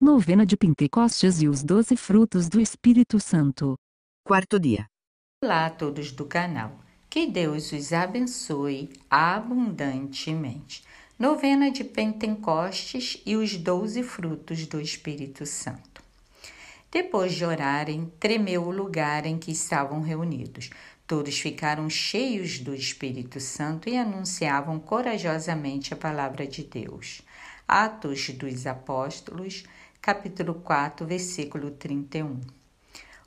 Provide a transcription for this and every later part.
Novena de Pentecostes e os Doze Frutos do Espírito Santo. Quarto dia. Olá a todos do canal. Que Deus os abençoe abundantemente. Novena de Pentecostes e os Doze Frutos do Espírito Santo. Depois de orarem, tremeu o lugar em que estavam reunidos. Todos ficaram cheios do Espírito Santo e anunciavam corajosamente a palavra de Deus. Atos dos Apóstolos, capítulo 4, versículo 31.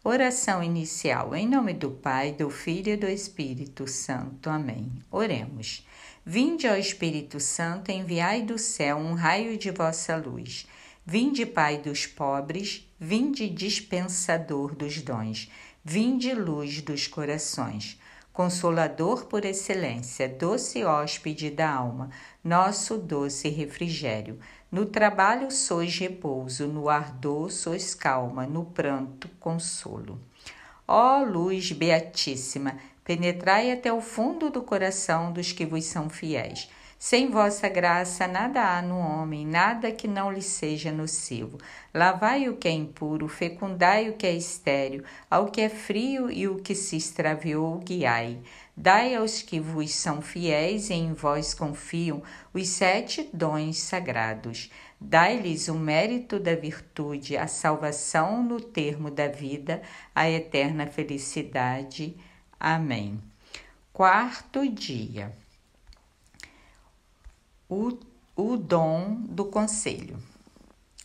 Oração inicial. Em nome do Pai, do Filho e do Espírito Santo. Amém. Oremos. Vinde, ó Espírito Santo, enviai do céu um raio de vossa luz. Vinde, Pai dos pobres, vinde, dispensador dos dons, vinde, luz dos corações. Consolador por excelência, doce hóspede da alma, nosso doce refrigério. No trabalho sois repouso, no ardor sois calma, no pranto consolo. Ó luz beatíssima, penetrai até o fundo do coração dos que vos são fiéis sem vossa graça nada há no homem, nada que não lhe seja nocivo. Lavai o que é impuro, fecundai o que é estéril, ao que é frio e o que se extraviou, guiai. Dai aos que vos são fiéis e em vós confiam os sete dons sagrados. Dai-lhes o mérito da virtude, a salvação no termo da vida, a eterna felicidade. Amém. Quarto dia o, o dom do conselho.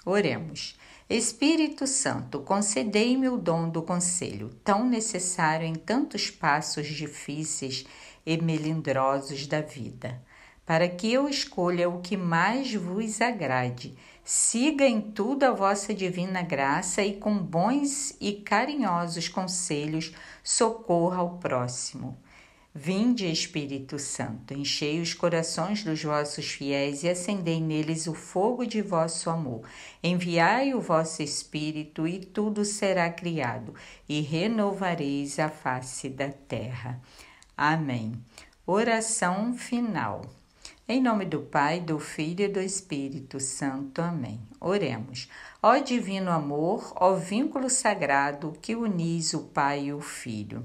Oremos. Espírito Santo, concedei-me o dom do conselho, tão necessário em tantos passos difíceis e melindrosos da vida, para que eu escolha o que mais vos agrade. Siga em tudo a vossa divina graça e com bons e carinhosos conselhos socorra ao próximo. Vinde, Espírito Santo, enchei os corações dos vossos fiéis e acendei neles o fogo de vosso amor. Enviai o vosso Espírito e tudo será criado, e renovareis a face da terra. Amém. Oração final. Em nome do Pai, do Filho e do Espírito Santo. Amém. Oremos. Ó divino amor, ó vínculo sagrado que unis o Pai e o Filho.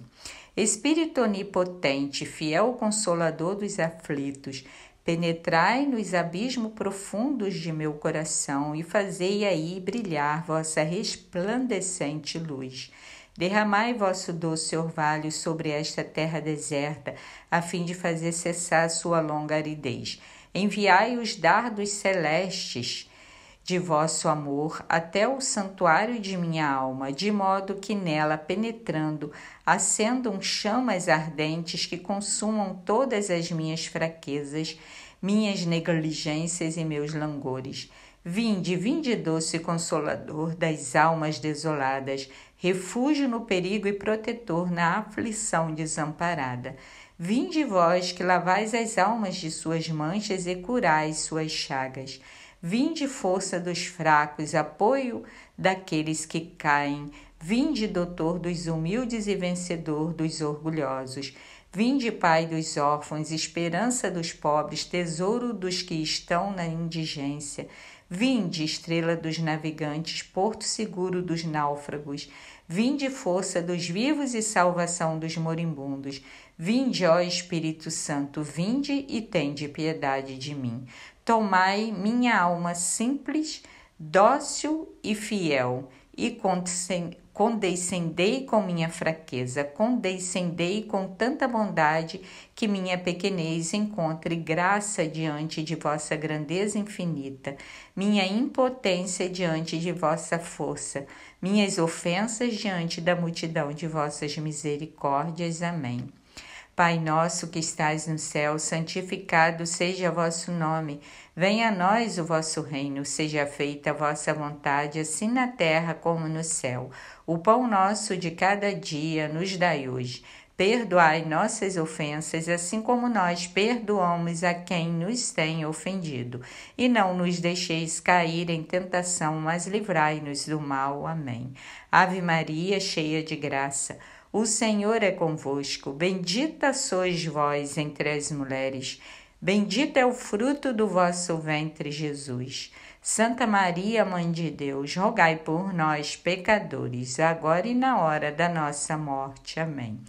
Espírito onipotente, fiel consolador dos aflitos, penetrai nos abismos profundos de meu coração e fazei aí brilhar vossa resplandecente luz. Derramai vosso doce orvalho sobre esta terra deserta, a fim de fazer cessar sua longa aridez. Enviai os dardos celestes de vosso amor até o santuário de minha alma, de modo que nela, penetrando, acendam chamas ardentes que consumam todas as minhas fraquezas, minhas negligências e meus langores. Vinde, vinde doce consolador das almas desoladas, refúgio no perigo e protetor na aflição desamparada. Vinde vós que lavais as almas de suas manchas e curais suas chagas. Vinde força dos fracos, apoio daqueles que caem. Vinde doutor dos humildes e vencedor dos orgulhosos. Vinde, Pai dos órfãos, esperança dos pobres, tesouro dos que estão na indigência. Vinde, estrela dos navegantes, porto seguro dos náufragos. Vinde, força dos vivos e salvação dos moribundos. Vinde, ó Espírito Santo, vinde e tende piedade de mim. Tomai minha alma simples, dócil e fiel, e Condescendei com minha fraqueza, condescendei com tanta bondade que minha pequenez encontre graça diante de vossa grandeza infinita, minha impotência diante de vossa força, minhas ofensas diante da multidão de vossas misericórdias. Amém. Pai nosso que estais no céu, santificado seja vosso nome. Venha a nós o vosso reino, seja feita a vossa vontade, assim na terra como no céu. O pão nosso de cada dia nos dai hoje. Perdoai nossas ofensas, assim como nós perdoamos a quem nos tem ofendido. E não nos deixeis cair em tentação, mas livrai-nos do mal. Amém. Ave Maria, cheia de graça. O Senhor é convosco, bendita sois vós entre as mulheres, bendito é o fruto do vosso ventre, Jesus. Santa Maria, Mãe de Deus, rogai por nós, pecadores, agora e na hora da nossa morte. Amém.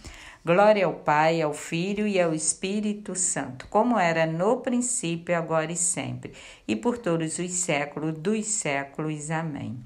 Glória ao Pai, ao Filho e ao Espírito Santo, como era no princípio, agora e sempre, e por todos os séculos dos séculos. Amém.